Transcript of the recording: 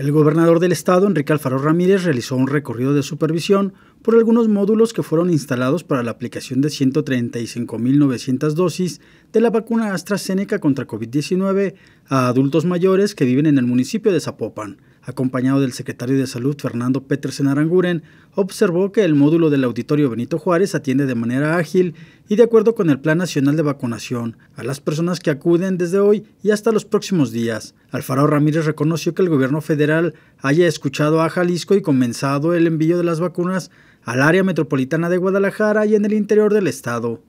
El gobernador del estado, Enrique Alfaro Ramírez, realizó un recorrido de supervisión por algunos módulos que fueron instalados para la aplicación de 135.900 dosis de la vacuna AstraZeneca contra COVID-19 a adultos mayores que viven en el municipio de Zapopan acompañado del secretario de Salud Fernando Petersen Aranguren, observó que el módulo del auditorio Benito Juárez atiende de manera ágil y de acuerdo con el Plan Nacional de Vacunación a las personas que acuden desde hoy y hasta los próximos días. Alfaro Ramírez reconoció que el gobierno federal haya escuchado a Jalisco y comenzado el envío de las vacunas al área metropolitana de Guadalajara y en el interior del estado.